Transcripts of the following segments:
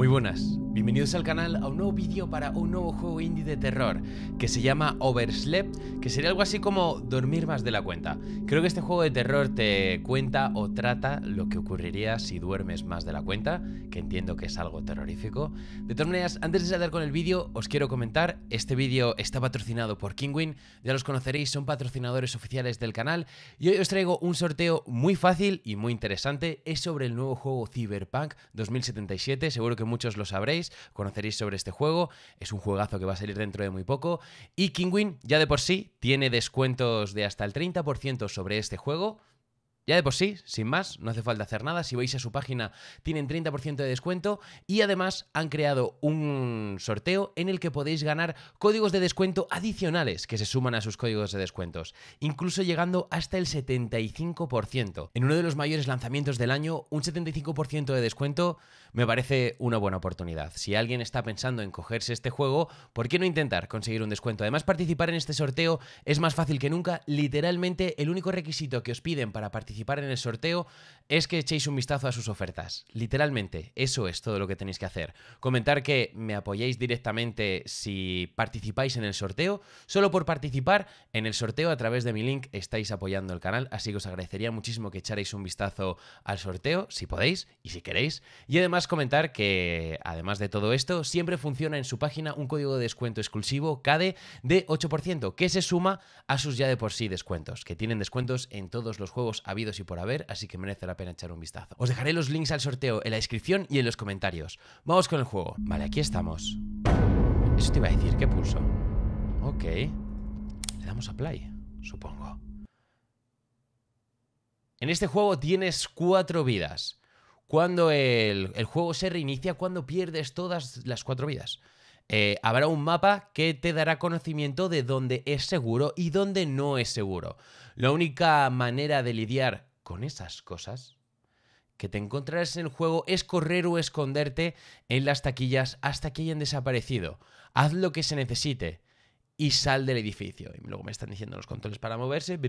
Muy buenas, bienvenidos al canal a un nuevo vídeo para un nuevo juego indie de terror que se llama Overslept, que sería algo así como dormir más de la cuenta. Creo que este juego de terror te cuenta o trata lo que ocurriría si duermes más de la cuenta, que entiendo que es algo terrorífico. De todas maneras, antes de saltar con el vídeo, os quiero comentar, este vídeo está patrocinado por Kingwin, ya los conoceréis, son patrocinadores oficiales del canal, y hoy os traigo un sorteo muy fácil y muy interesante, es sobre el nuevo juego Cyberpunk 2077, seguro que muchos lo sabréis, conoceréis sobre este juego. Es un juegazo que va a salir dentro de muy poco. Y Kingwin ya de por sí tiene descuentos de hasta el 30% sobre este juego. Ya de por sí, sin más, no hace falta hacer nada. Si vais a su página, tienen 30% de descuento y además han creado un sorteo en el que podéis ganar códigos de descuento adicionales que se suman a sus códigos de descuentos, incluso llegando hasta el 75%. En uno de los mayores lanzamientos del año, un 75% de descuento me parece una buena oportunidad. Si alguien está pensando en cogerse este juego, ¿por qué no intentar conseguir un descuento? Además, participar en este sorteo es más fácil que nunca. Literalmente, el único requisito que os piden para participar participar en el sorteo es que echéis un vistazo a sus ofertas. Literalmente, eso es todo lo que tenéis que hacer. Comentar que me apoyáis directamente si participáis en el sorteo. Solo por participar en el sorteo a través de mi link estáis apoyando el canal, así que os agradecería muchísimo que echarais un vistazo al sorteo, si podéis y si queréis. Y además comentar que, además de todo esto, siempre funciona en su página un código de descuento exclusivo CADE de 8%, que se suma a sus ya de por sí descuentos, que tienen descuentos en todos los juegos abiertos y por haber, así que merece la pena echar un vistazo. Os dejaré los links al sorteo en la descripción y en los comentarios. Vamos con el juego. Vale, aquí estamos. Eso te iba a decir, ¿qué pulso? Ok. Le damos a play, supongo. En este juego tienes cuatro vidas. Cuando el, el, juego se reinicia, cuando pierdes todas las cuatro vidas. Eh, habrá un mapa que te dará conocimiento de dónde es seguro y dónde no es seguro. La única manera de lidiar con esas cosas que te encontrarás en el juego es correr o esconderte en las taquillas hasta que hayan desaparecido. Haz lo que se necesite y sal del edificio. Y luego me están diciendo los controles para moverse.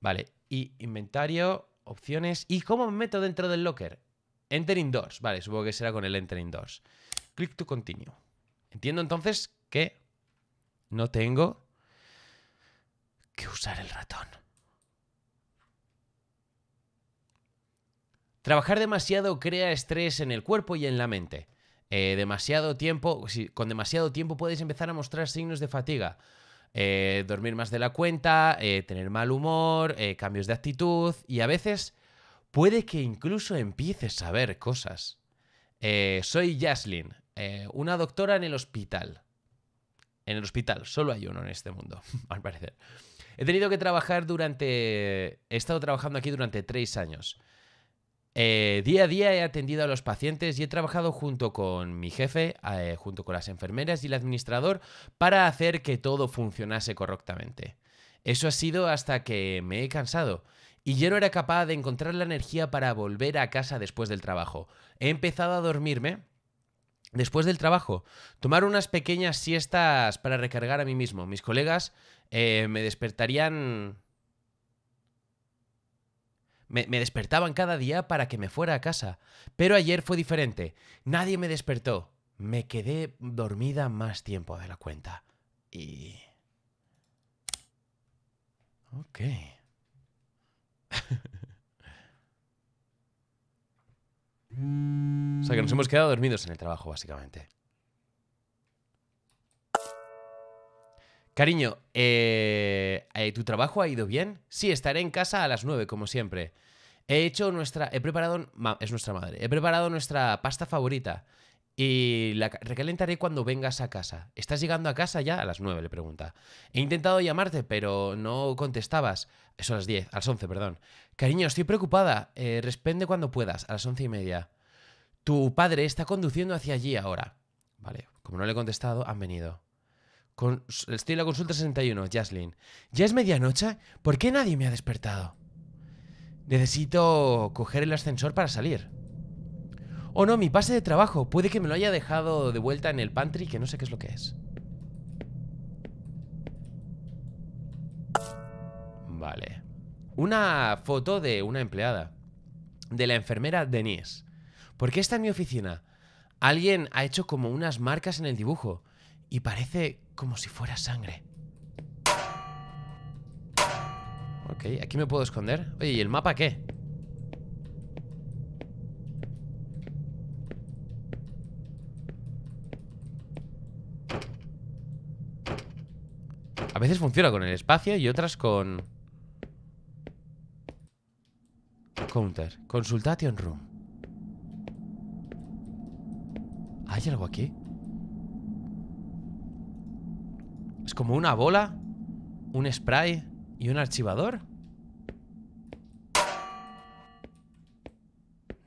Vale, y inventario, opciones. ¿Y cómo me meto dentro del locker? Enter indoors. Vale, supongo que será con el enter indoors. Click to continue. Entiendo entonces que no tengo que usar el ratón. Trabajar demasiado crea estrés en el cuerpo y en la mente. Eh, demasiado tiempo, con demasiado tiempo puedes empezar a mostrar signos de fatiga. Eh, dormir más de la cuenta, eh, tener mal humor, cambios de actitud y a veces puede que incluso empieces a ver cosas. soy Jaslyn, eh, una doctora en el hospital. En el hospital, solo hay uno en este mundo, al parecer. He tenido que trabajar durante... He estado trabajando aquí durante tres años. Eh, día a día he atendido a los pacientes y he trabajado junto con mi jefe, eh, junto con las enfermeras y el administrador para hacer que todo funcionase correctamente. Eso ha sido hasta que me he cansado y yo no era capaz de encontrar la energía para volver a casa después del trabajo. He empezado a dormirme Después del trabajo, tomar unas pequeñas siestas para recargar a mí mismo. Mis colegas eh, me despertarían... Me, me, despertaban cada día para que me fuera a casa. Pero ayer fue diferente. Nadie me despertó. Me quedé dormida más tiempo de la cuenta. Y... Ok. O sea que nos hemos quedado dormidos en el trabajo, básicamente. Cariño, eh, eh, ¿tu trabajo ha ido bien? Sí, estaré en casa a las 9, como siempre. He hecho nuestra. He preparado. Es nuestra madre. He preparado nuestra pasta favorita y la recalentaré cuando vengas a casa. ¿Estás llegando a casa ya? A las 9 le pregunta. He intentado llamarte, pero no contestabas. Eso a las 10, a las 11, perdón. Cariño, estoy preocupada. Respende eh, responde cuando puedas, a las once y media. Tu padre está conduciendo hacia allí ahora. Vale, como no le he contestado, han venido. Estoy en la consulta 61, Jaslyn. ¿Ya es medianoche? ¿Por qué nadie me ha despertado? Necesito coger el ascensor para salir. Oh no, mi pase de trabajo. Puede que me lo haya dejado de vuelta en el pantry, que no sé qué es lo que es. Vale. Una foto de una empleada. De la enfermera Denise. ¿Por qué está en mi oficina? Alguien ha hecho como unas marcas en el dibujo. Y parece como si fuera sangre. Ok, aquí me puedo esconder. Oye, ¿y el mapa qué? A veces funciona con el espacio y otras con... Counter. Consultation room. ¿Hay algo aquí? Es como una bola, un spray y un archivador.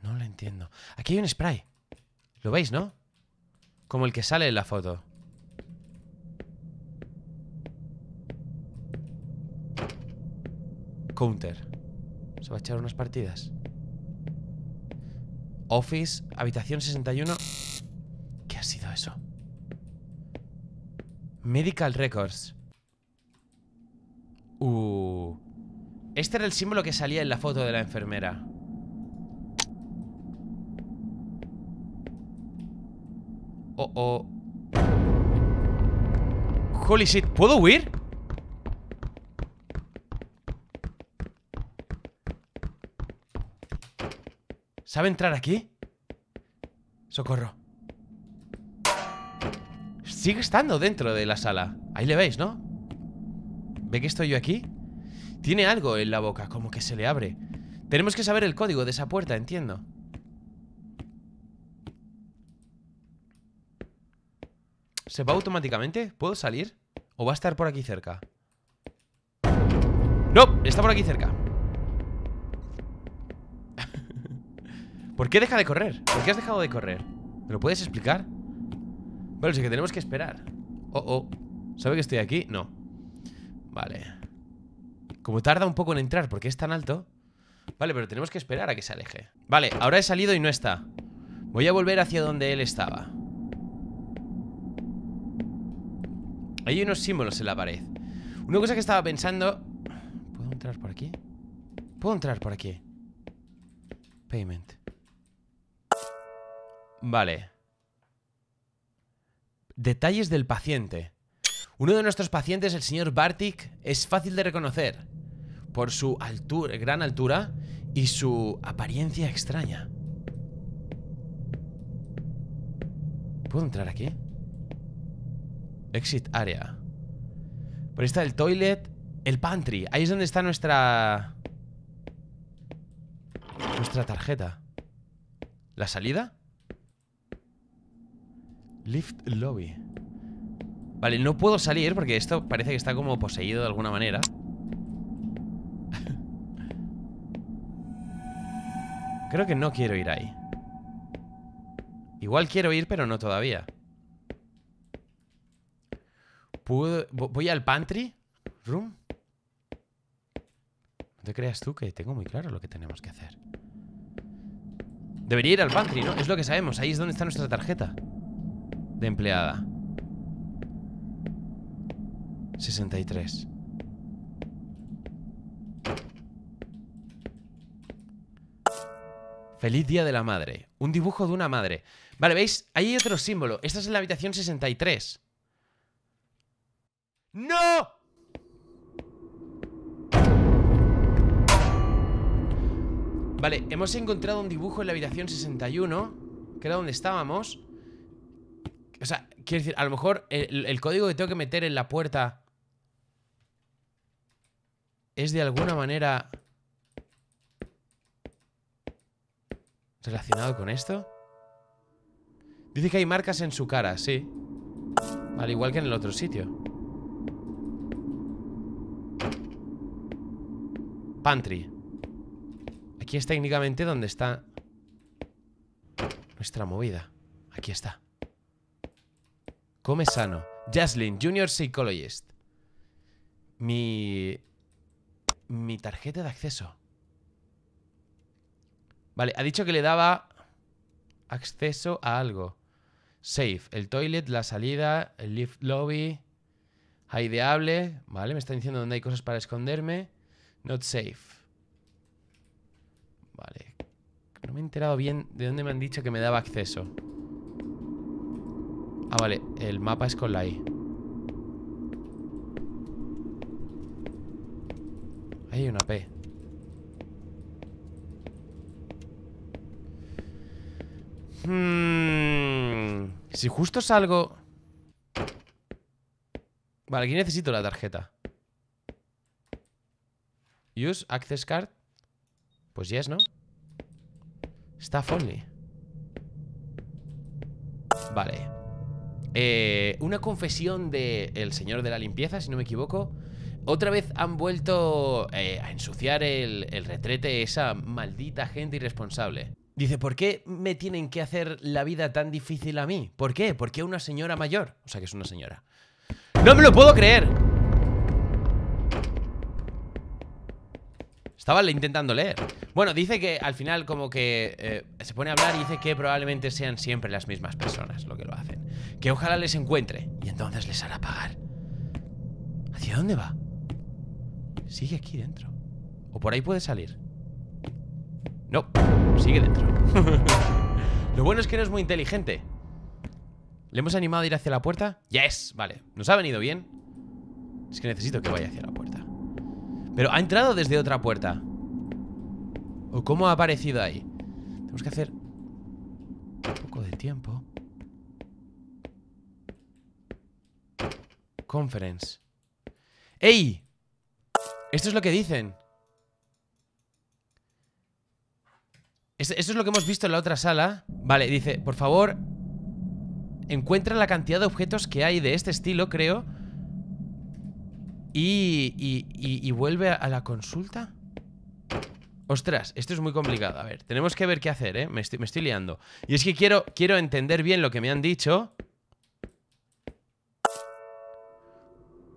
No lo entiendo. Aquí hay un spray. ¿Lo veis, no? Como el que sale en la foto. Se va a echar unas partidas. Office, habitación 61. ¿Qué ha sido eso? Medical Records. Uh. Este era el símbolo que salía en la foto de la enfermera. Oh, oh. Holy shit, ¿puedo huir? ¿Sabe entrar aquí? Socorro. Sigue estando dentro de la sala. Ahí le veis, ¿no? ¿Ve que estoy yo aquí? Tiene algo en la boca, como que se le abre. Tenemos que saber el código de esa puerta, entiendo. ¿Se va automáticamente? ¿Puedo salir? ¿O va a estar por aquí cerca? ¡No! Está por aquí cerca ¿Por qué deja de correr? ¿Por qué has dejado de correr? ¿Me lo puedes explicar? Bueno, sí que tenemos que esperar Oh, oh ¿Sabe que estoy aquí? No Vale Como tarda un poco en entrar porque es tan alto Vale, pero tenemos que esperar a que se aleje Vale, ahora he salido y no está Voy a volver hacia donde él estaba Hay unos símbolos en la pared Una cosa que estaba pensando ¿Puedo entrar por aquí? ¿Puedo entrar por aquí? Payment Vale. Detalles del paciente. Uno de nuestros pacientes, el señor Bartik, es fácil de reconocer por su altura, gran altura y su apariencia extraña. ¿Puedo entrar aquí? Exit area. Por ahí está el toilet, el pantry. Ahí es donde está nuestra... Nuestra tarjeta. ¿La salida? Lift lobby. Vale, no puedo salir porque esto parece que está como poseído de alguna manera. Creo que no quiero ir ahí. Igual quiero ir, pero no todavía. ¿Voy al pantry? ¿Room? No te creas tú que tengo muy claro lo que tenemos que hacer. Debería ir al pantry, ¿no? Es lo que sabemos. Ahí es donde está nuestra tarjeta de empleada. 63. Feliz Día de la Madre. Un dibujo de una madre. Vale, ¿veis? Ahí hay otro símbolo. Esta es en la habitación 63. ¡No! Vale, hemos encontrado un dibujo en la habitación 61, que era donde estábamos. O sea, quiero decir, a lo mejor el, código que tengo que meter en la puerta es de alguna manera relacionado con esto. Dice que hay marcas en su cara, sí. Al igual que en el otro sitio. Pantry. Aquí es técnicamente donde está nuestra movida. Aquí está. Come sano. Jaslyn, Junior Psychologist. Mi... Mi tarjeta de acceso. Vale, ha dicho que le daba acceso a algo. Safe, el toilet, la salida, el lift lobby, hable vale, me está diciendo dónde hay cosas para esconderme. Not safe. Vale. No me he enterado bien de dónde me han dicho que me daba acceso. Ah, vale, el mapa es con la I. hay una P. Hmm, si justo salgo... Vale, aquí necesito la tarjeta. Use access card. Pues yes, ¿no? Staff only. Vale. Eh, una confesión de Señor de la Limpieza, si no me equivoco. Otra vez han vuelto eh, a ensuciar el, el retrete esa maldita gente irresponsable. Dice, ¿por qué me tienen que hacer la vida tan difícil a mí? ¿Por qué? ¿Por qué una señora mayor? O sea que es una señora. ¡No me lo puedo creer! Estaba intentando leer. Bueno, dice que al final como que eh, se pone a hablar y dice que probablemente sean siempre las mismas personas lo que lo hacen. Que ojalá les encuentre y entonces les hará pagar. ¿Hacia dónde va? Sigue aquí dentro. O por ahí puede salir. No, sigue dentro. lo bueno es que no es muy inteligente. ¿Le hemos animado a ir hacia la puerta? Yes, vale. Nos ha venido bien. Es que necesito que vaya hacia la puerta. Pero ha entrado desde otra puerta. ¿O cómo ha aparecido ahí? Tenemos que hacer un poco de tiempo. Conference. ¡Ey! Esto es lo que dicen. Esto es lo que hemos visto en la otra sala. Vale, dice, por favor, encuentra la cantidad de objetos que hay de este estilo, creo, y, y, vuelve a la consulta. Ostras, esto es muy complicado. A ver, tenemos que ver qué hacer, ¿eh? Me estoy, liando. Y es que quiero, quiero entender bien lo que me han dicho.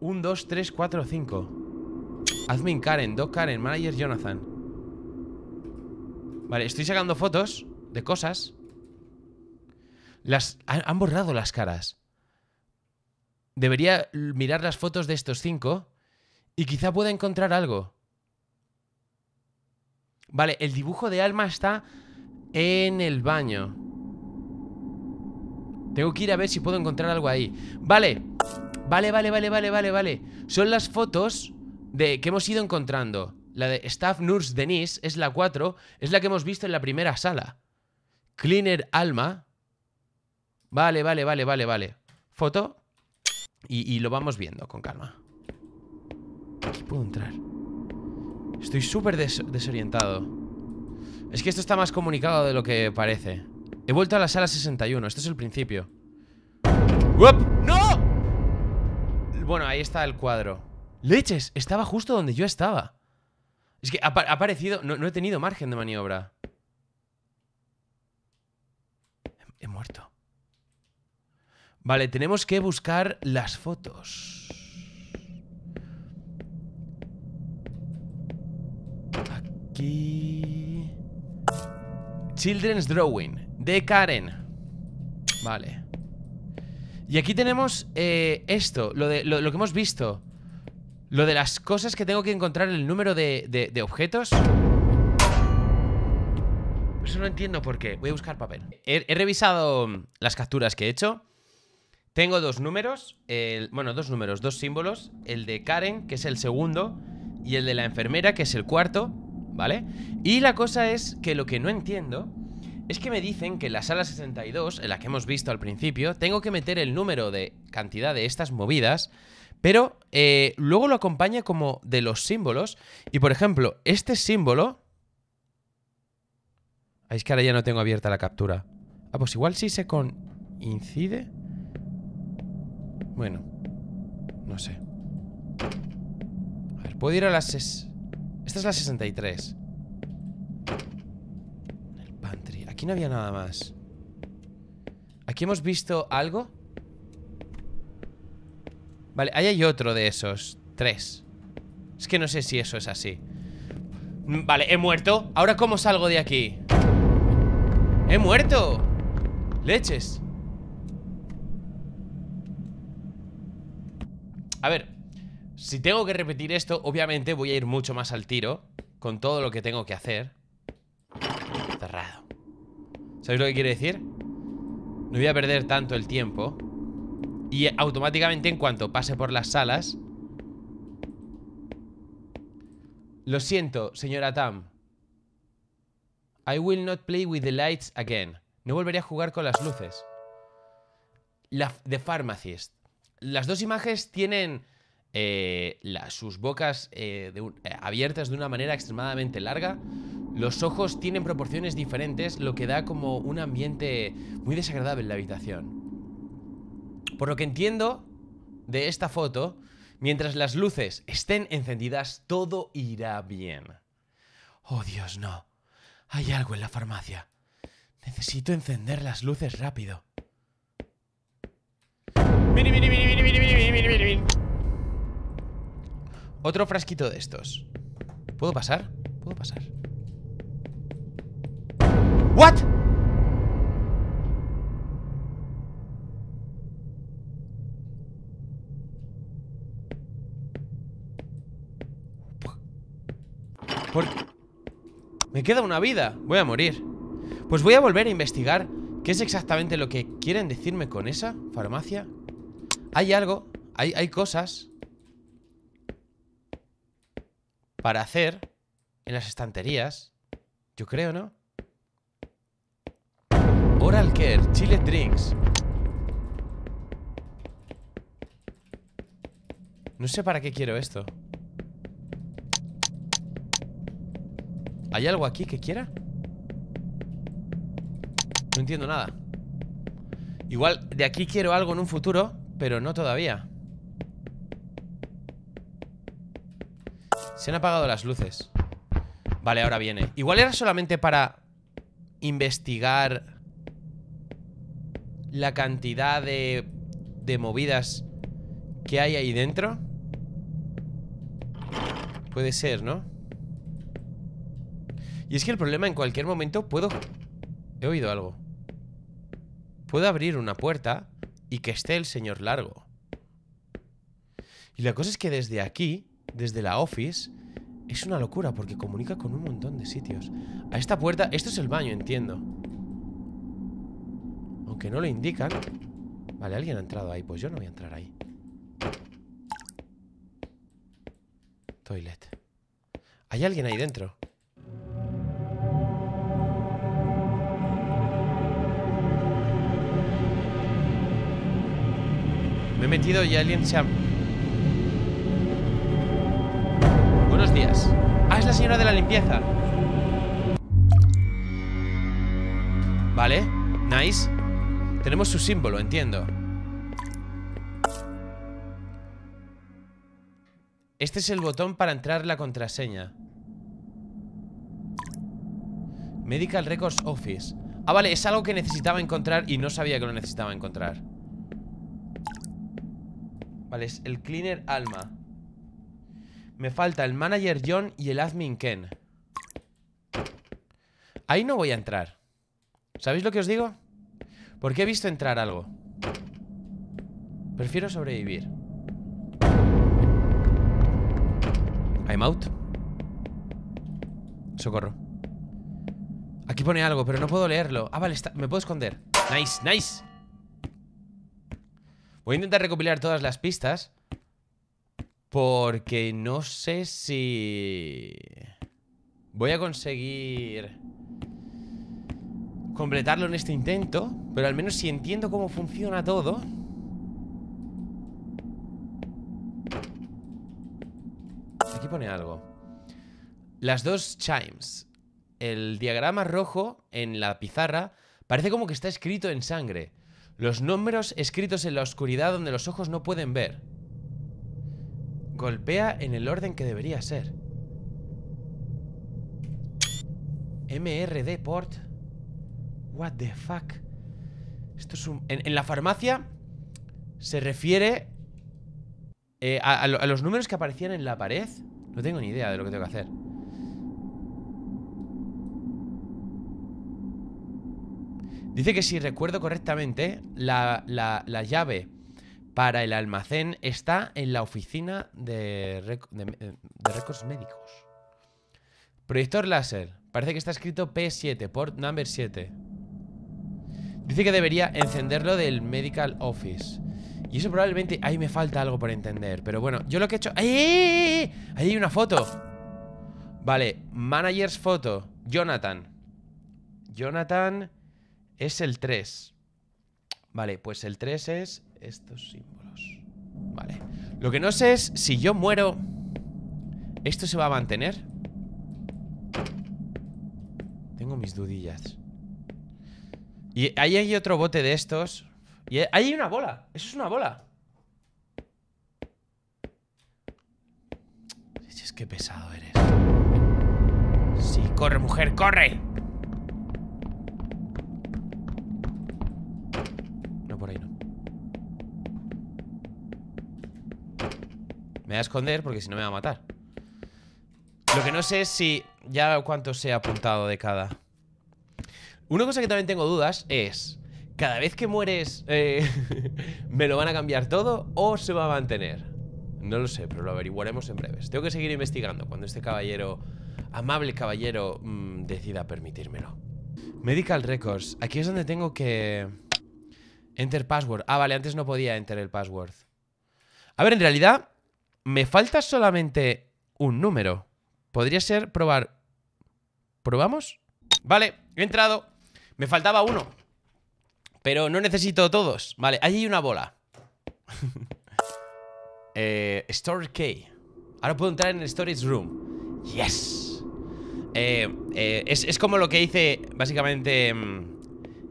1, 2, 3, cuatro, 5. Admin Karen, Doc Karen, Manager Jonathan. Vale, estoy sacando fotos de cosas. Las han borrado las caras debería mirar las fotos de estos cinco y quizá pueda encontrar algo. Vale, el dibujo de alma está en el baño. Tengo que ir a ver si puedo encontrar algo ahí. Vale, vale, vale, vale, vale, vale, vale. Son las fotos de que hemos ido encontrando. La de Staff Nurse Denise es la 4, es la que hemos visto en la primera sala. Cleaner Alma. Vale, vale, vale, vale, vale. Foto. Y, lo vamos viendo con calma. Aquí puedo entrar. Estoy súper desorientado. Es que esto está más comunicado de lo que parece. He vuelto a la sala 61. Esto es el principio. ¡No! Bueno, ahí está el cuadro. ¡Leches! Estaba justo donde yo estaba. Es que ha aparecido... No, he tenido margen de maniobra. he muerto. Vale, tenemos que buscar las fotos. Aquí... Children's Drawing, de Karen. Vale. Y aquí tenemos eh, esto, lo, de, lo, que hemos visto. Lo de las cosas que tengo que encontrar, el número de, objetos. Eso no entiendo por qué. Voy a buscar papel. he revisado las capturas que he hecho. Tengo dos números, bueno, dos números, dos símbolos, el de Karen, que es el segundo, y el de la enfermera, que es el cuarto, ¿vale? Y la cosa es que lo que no entiendo es que me dicen que en la sala 62, en la que hemos visto al principio, tengo que meter el número de cantidad de estas movidas, pero eh, luego lo acompaña como de los símbolos, y por ejemplo, este símbolo... Ay, ah, es que ahora ya no tengo abierta la captura. Ah, pues igual sí se Incide... Bueno, no sé. A ver, puedo ir a las... Esta es la 63. El pantry. Aquí no había nada más. Aquí hemos visto algo. Vale, ahí hay otro de esos. Tres. Es que no sé si eso es así. Mm, vale, he muerto. ¿Ahora cómo salgo de aquí? ¡He muerto! Leches. A ver, si tengo que repetir esto, obviamente voy a ir mucho más al tiro con todo lo que tengo que hacer. Cerrado. ¿Sabéis lo que quiere decir? No voy a perder tanto el tiempo. Y automáticamente en cuanto pase por las salas... Lo siento, señora Tam. I will not play with the lights again. No volveré a jugar con las luces. La, the Pharmacist. Las dos imágenes tienen eh, sus bocas eh, eh, abiertas de una manera extremadamente larga. Los ojos tienen proporciones diferentes, lo que da como un ambiente muy desagradable en la habitación. Por lo que entiendo de esta foto, mientras las luces estén encendidas, todo irá bien. Oh Dios, no. Hay algo en la farmacia. Necesito encender las luces rápido. Mini, mini, mini, mini, mini, mini, mini, Otro frasquito de estos. ¿Puedo pasar? ¿Puedo pasar? ¿What? Me queda una vida. Voy a morir. Pues voy a volver a investigar qué es exactamente lo que quieren decirme con esa farmacia hay algo, hay, cosas para hacer en las estanterías. Yo creo, ¿no? Oral Care, Chile Drinks. No sé para qué quiero esto. ¿Hay algo aquí que quiera? No entiendo nada. Igual de aquí quiero algo en un futuro pero no todavía. Se han apagado las luces. Vale, ahora viene. Igual era solamente para investigar la cantidad de, de movidas que hay ahí dentro. Puede ser, ¿no? Y es que el problema en cualquier momento puedo... He oído algo. Puedo abrir una puerta y que esté el señor Largo. Y la cosa es que desde aquí, desde la office, es una locura porque comunica con un montón de sitios. A esta puerta, esto es el baño, entiendo. Aunque no lo indican. Vale, alguien ha entrado ahí, pues yo no voy a entrar ahí. Toilet. Hay alguien ahí dentro. Me he metido y alguien se Buenos días. Ah, es la señora de la limpieza. Vale, nice. Tenemos su símbolo, entiendo. Este es el botón para entrar la contraseña. Medical Records Office. Ah, vale, es algo que necesitaba encontrar y no sabía que lo necesitaba encontrar el cleaner alma. Me falta el manager John y el admin Ken. Ahí no voy a entrar. ¿Sabéis lo que os digo? Porque he visto entrar algo. Prefiero sobrevivir. I'm out. Socorro. Aquí pone algo, pero no puedo leerlo. Ah, vale, me puedo esconder. Nice, nice. Voy a intentar recopilar todas las pistas. Porque no sé si... Voy a conseguir... Completarlo en este intento. Pero al menos si entiendo cómo funciona todo... Aquí pone algo. Las dos chimes. El diagrama rojo en la pizarra parece como que está escrito en sangre. Los números escritos en la oscuridad donde los ojos no pueden ver. Golpea en el orden que debería ser. MRD port. What the fuck. Esto es un... En, la farmacia se refiere eh, a los números que aparecían en la pared. No tengo ni idea de lo que tengo que hacer. Dice que si recuerdo correctamente, la, llave para el almacén está en la oficina de, récords eh, médicos. Proyector láser. Parece que está escrito P7, port number 7. Dice que debería encenderlo del medical office. Y eso probablemente... Ahí me falta algo por entender. Pero bueno, yo lo que he hecho... ¡Ahí! Ahí hay una foto. Vale, managers foto. Jonathan. Jonathan... Es el 3. Vale, pues el 3 es estos símbolos. Vale. Lo que no sé es si yo muero... ¿Esto se va a mantener? Tengo mis dudillas. Y ahí hay otro bote de estos. Y ahí hay una bola. Eso es una bola. Es que pesado eres. Sí, corre, mujer, corre. Me voy a esconder porque si no me va a matar. Lo que no sé es si ya cuánto se ha apuntado de cada. Una cosa que también tengo dudas es... ¿Cada vez que mueres eh, me lo van a cambiar todo o se va a mantener? No lo sé, pero lo averiguaremos en breves. Tengo que seguir investigando cuando este caballero, amable caballero, mm, decida permitírmelo. Medical Records. Aquí es donde tengo que... Enter password. Ah, vale, antes no podía enter el password. A ver, en realidad, me falta solamente un número. Podría ser probar... ¿Probamos? Vale, he entrado. Me faltaba uno. Pero no necesito todos. Vale, ahí hay una bola. eh, Key. Ahora puedo entrar en el Storage Room. Yes. Eh, eh es, es, como lo que hice básicamente mm,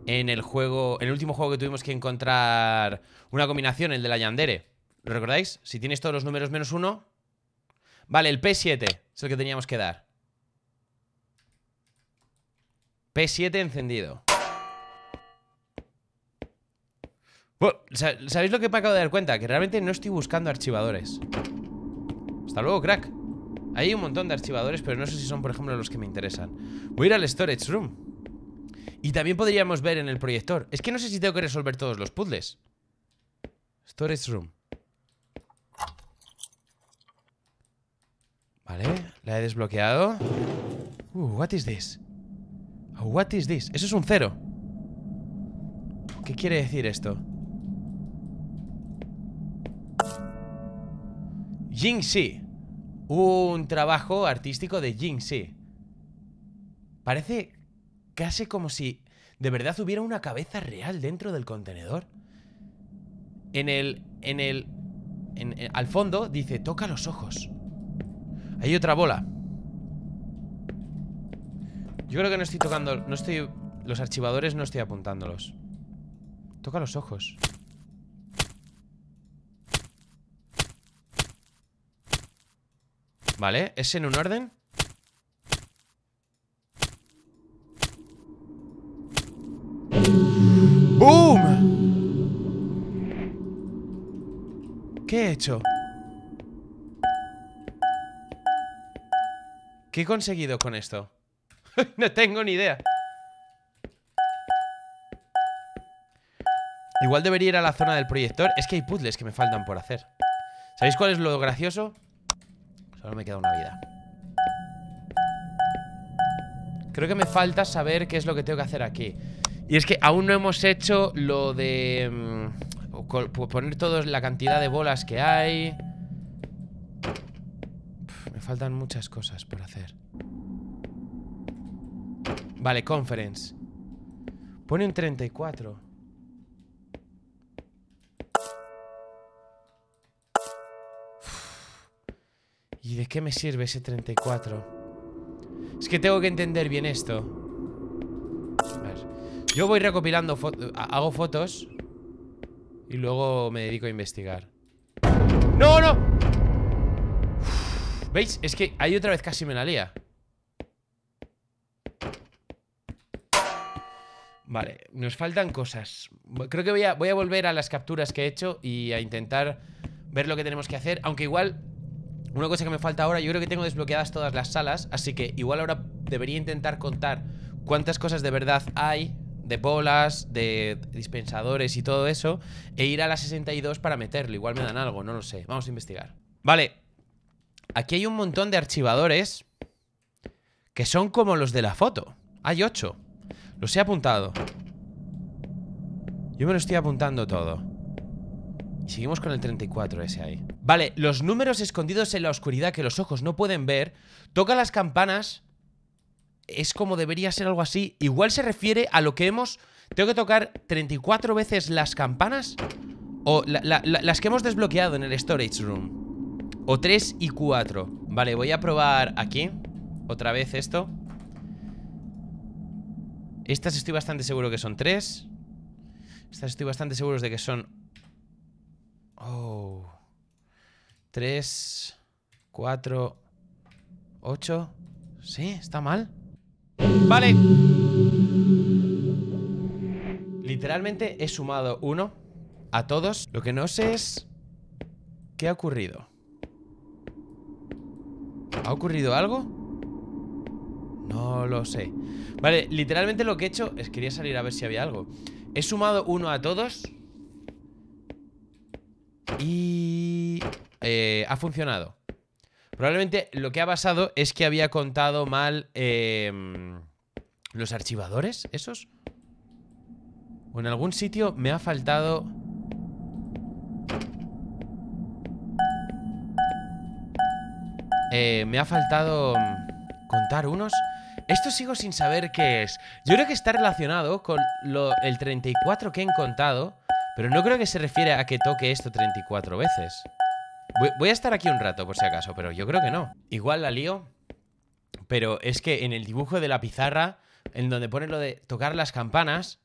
en el juego, en el último juego que tuvimos que encontrar una combinación, el de la Yandere. ¿Lo recordáis? Si tienes todos los números menos uno... Vale, el P7 es el que teníamos que dar. P7 encendido. ¿Sabéis lo que me acabo de dar cuenta? Que realmente no estoy buscando archivadores. Hasta luego, crack. Hay un montón de archivadores, pero no sé si son, por ejemplo, los que me interesan. Voy a ir al storage room. Y también podríamos ver en el proyector. Es que no sé si tengo que resolver todos los puzzles. Storage room. Vale, la he desbloqueado. Uh, what is this? Oh, what is this? Eso es un cero. ¿Qué quiere decir esto? Jinxi Un trabajo artístico de Jinxi Parece casi como si de verdad hubiera una cabeza real dentro del contenedor. En el... En el... Eh, al fondo dice, toca los ojos. Hay otra bola. Yo creo que no estoy tocando... No estoy... Los archivadores no estoy apuntándolos. Toca los ojos. Vale, ¿es en un orden? ¡Boom! ¿Qué he hecho? ¿Qué he conseguido con esto? no tengo ni idea. Igual debería ir a la zona del proyector. Es que hay puzzles que me faltan por hacer. ¿Sabéis cuál es lo gracioso? Solo me queda una vida. Creo que me falta saber qué es lo que tengo que hacer aquí. Y es que aún no hemos hecho lo de... Mm, pues poner toda la cantidad de bolas que hay faltan muchas cosas por hacer. Vale, conference. Pone un 34. ¿Y de qué me sirve ese 34? Es que tengo que entender bien esto. Yo voy recopilando fotos Hago fotos Y luego me dedico a investigar ¡No, no! ¿Veis? Es que ahí otra vez casi me la lía. Vale, nos faltan cosas. Creo que voy a, voy a volver a las capturas que he hecho y a intentar ver lo que tenemos que hacer. Aunque igual, una cosa que me falta ahora, yo creo que tengo desbloqueadas todas las salas, así que igual ahora debería intentar contar cuántas cosas de verdad hay de bolas, de dispensadores y todo eso, e ir a la 62 para meterlo. Igual me dan algo, no lo sé. Vamos a investigar. Vale, Aquí hay un montón de archivadores que son como los de la foto. Hay ocho. Los he apuntado. Yo me lo estoy apuntando todo. Y seguimos con el 34 ese ahí. Vale, los números escondidos en la oscuridad que los ojos no pueden ver. Toca las campanas. Es como debería ser algo así. Igual se refiere a lo que hemos... Tengo que tocar 34 veces las campanas. O las que hemos desbloqueado en el storage room. O tres y 4 Vale, voy a probar aquí Otra vez esto Estas estoy bastante seguro que son tres Estas estoy bastante seguro de que son Oh 3 4 8 Sí, está mal Vale Literalmente he sumado uno a todos Lo que no sé es ¿Qué ha ocurrido? ¿Ha ocurrido algo? No lo sé Vale, literalmente lo que he hecho es quería salir a ver si había algo He sumado uno a todos Y... Eh, ha funcionado Probablemente lo que ha pasado es que había contado mal em, los archivadores, esos. O en algún sitio me ha faltado... Eh, me ha faltado contar unos. Esto sigo sin saber qué es. Yo creo que está relacionado con el 34 que he contado, pero no creo que se refiere a que toque esto 34 veces. Voy, a estar aquí un rato por si acaso, pero yo creo que no. Igual la lío, pero es que en el dibujo de la pizarra, en donde pone lo de tocar las campanas...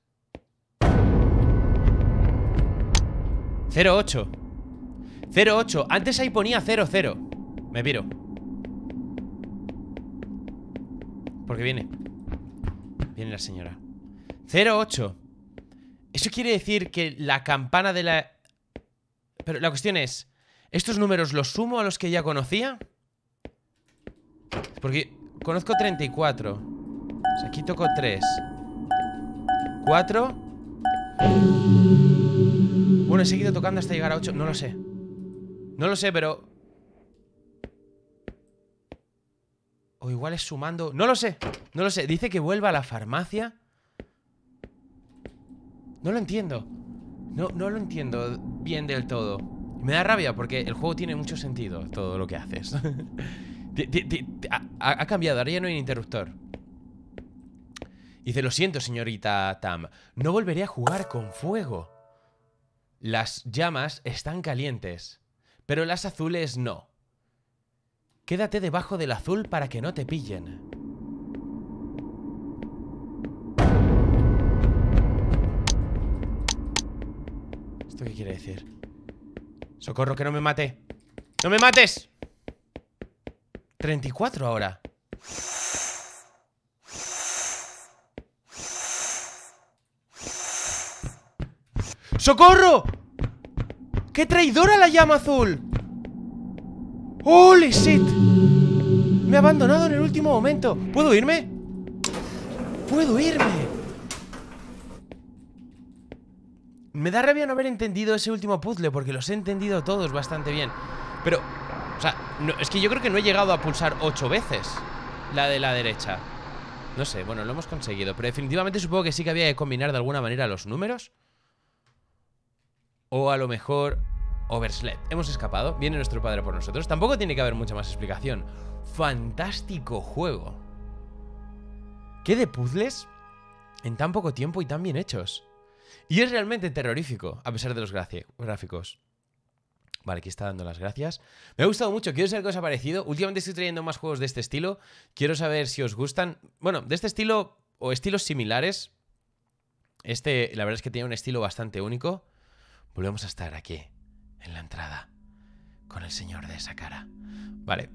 08. 08. Antes ahí ponía 00. Me piro. Porque viene. Viene la señora. 08. Eso quiere decir que la campana de la... Pero la cuestión es, ¿estos números los sumo a los que ya conocía? Porque conozco 34. O sea, aquí toco 3. 4. Bueno, he seguido tocando hasta llegar a 8. No lo sé. No lo sé, pero O igual es sumando... No lo sé, no lo sé. Dice que vuelva a la farmacia. No lo entiendo. No, no lo entiendo bien del todo. Me da rabia porque el juego tiene mucho sentido, todo lo que haces. ha, cambiado, ahora ya no hay interruptor. Dice, lo siento, señorita Tam, no volveré a jugar con fuego. Las llamas están calientes, pero las azules no. Quédate debajo del azul para que no te pillen. ¿Esto qué quiere decir? Socorro, que no me mate. ¡No me mates! 34 ahora. ¡Socorro! ¡Qué traidora la llama azul! ¡Holy shit! Me ha abandonado en el último momento ¿Puedo irme? ¡Puedo irme! Me da rabia no haber entendido ese último puzzle Porque los he entendido todos bastante bien Pero, o sea, es que yo creo que no he llegado a pulsar ocho veces La de la derecha No sé, bueno, lo hemos conseguido Pero definitivamente supongo que sí que había que combinar de alguna manera los números O a lo mejor Overslept. Hemos escapado, viene nuestro padre por nosotros. Tampoco tiene que haber mucha más explicación. Fantástico juego. ¿Qué de puzzles en tan poco tiempo y tan bien hechos? Y es realmente terrorífico, a pesar de los gráficos. Vale, aquí está dando las gracias. Me ha gustado mucho, quiero saber qué os ha parecido. Últimamente estoy trayendo más juegos de este estilo. Quiero saber si os gustan. Bueno, de este estilo o estilos similares. Este, la verdad es que tiene un estilo bastante único. Volvemos a estar aquí en la entrada con el señor de esa cara. Vale.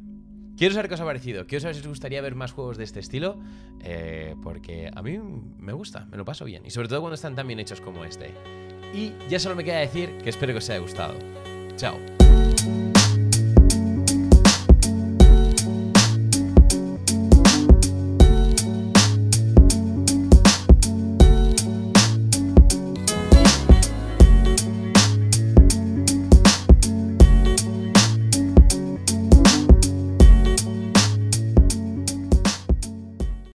Quiero saber qué os ha parecido. Quiero saber si os gustaría ver más juegos de este estilo. Eh, porque a mí me gusta, me lo paso bien. Y sobre todo cuando están tan bien hechos como este. Y ya solo me queda decir que espero que os haya gustado. Chao.